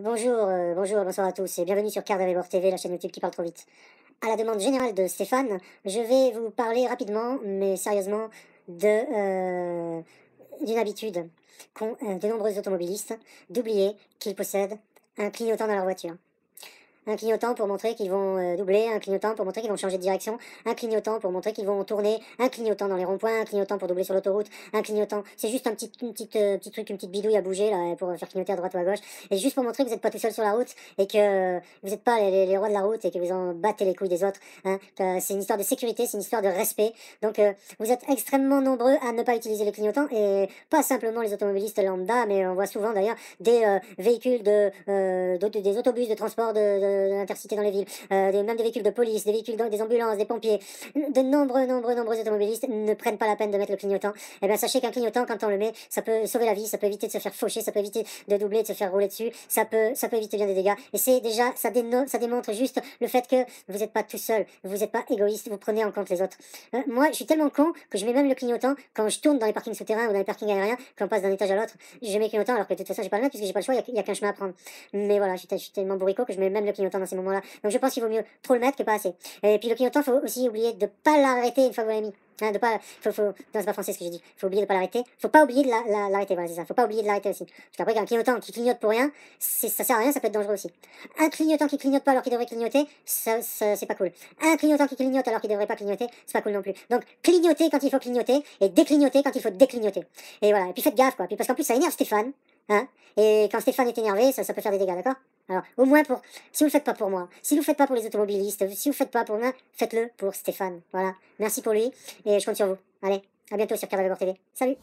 Bonjour, euh, bonjour, bonsoir à tous et bienvenue sur Card Bord TV, la chaîne YouTube qui parle trop vite. À la demande générale de Stéphane, je vais vous parler rapidement, mais sérieusement, euh, d'une habitude qu'ont euh, de nombreux automobilistes d'oublier qu'ils possèdent un clignotant dans leur voiture un clignotant pour montrer qu'ils vont euh, doubler, un clignotant pour montrer qu'ils vont changer de direction, un clignotant pour montrer qu'ils vont tourner, un clignotant dans les ronds-points, un clignotant pour doubler sur l'autoroute, un clignotant. C'est juste un petit, une petite, euh, petit truc, une petite bidouille à bouger là pour euh, faire clignoter à droite ou à gauche. Et juste pour montrer que vous n'êtes pas tout seul sur la route et que vous n'êtes pas les, rois de la route et que vous en battez les couilles des autres. Hein. C'est une histoire de sécurité, c'est une histoire de respect. Donc vous êtes extrêmement nombreux à ne pas utiliser les clignotants et pas simplement les automobilistes lambda, mais on voit souvent d'ailleurs des véhicules de, des autobus de transport de d'intercités euh, dans les villes, euh, des, même des véhicules de police, des véhicules, des ambulances, des pompiers, de nombreux, nombreux, nombreux automobilistes ne prennent pas la peine de mettre le clignotant, eh bien sachez qu'un clignotant, quand on le met, ça peut sauver la vie, ça peut éviter de se faire faucher, ça peut éviter de doubler, de se faire rouler dessus, ça peut, ça peut éviter bien des dégâts. Et c'est déjà, ça, démontre juste le fait que vous n'êtes pas tout seul, vous n'êtes pas égoïste, vous prenez en compte les autres. Euh, moi, je suis tellement con que je mets même le clignotant quand je tourne dans les parkings souterrains ou dans les parkings aériens, quand on passe d'un étage à l'autre, je mets le clignotant alors que de toute façon j'ai pas le puisque j'ai pas le choix, il n'y a, qu'un chemin à prendre. Mais voilà, je suis, tellement que je mets même le dans ces moments-là. Donc je pense qu'il vaut mieux trop le mettre que pas assez. Et puis le clignotant, faut aussi oublier de pas l'arrêter une fois que vous l'avez mis. Hein, de pas, faut, faut, non, c'est pas français ce que j'ai dit. Faut oublier de pas l'arrêter. Faut pas oublier de l'arrêter, voilà, c'est ça. Faut pas oublier de l'arrêter aussi. Parce qu'après, un clignotant qui clignote pour rien, ça sert à rien, ça peut être dangereux aussi. Un clignotant qui clignote pas alors qu'il devrait clignoter, c'est pas cool. Un clignotant qui clignote alors qu'il devrait pas clignoter, c'est pas cool non plus. Donc, clignoter quand il faut clignoter et déclignoter quand il faut déclignoter. Et voilà. Et puis faites gaffe, quoi. Puis parce qu'en plus, ça énerve Stéphane. Hein et quand Stéphane est énervé, ça, ça peut faire des dégâts, d'accord alors, au moins pour, si vous le faites pas pour moi, si vous le faites pas pour les automobilistes, si vous le faites pas pour moi, faites-le pour Stéphane. Voilà. Merci pour lui et je compte sur vous. Allez, à bientôt sur Cadavre TV. Salut!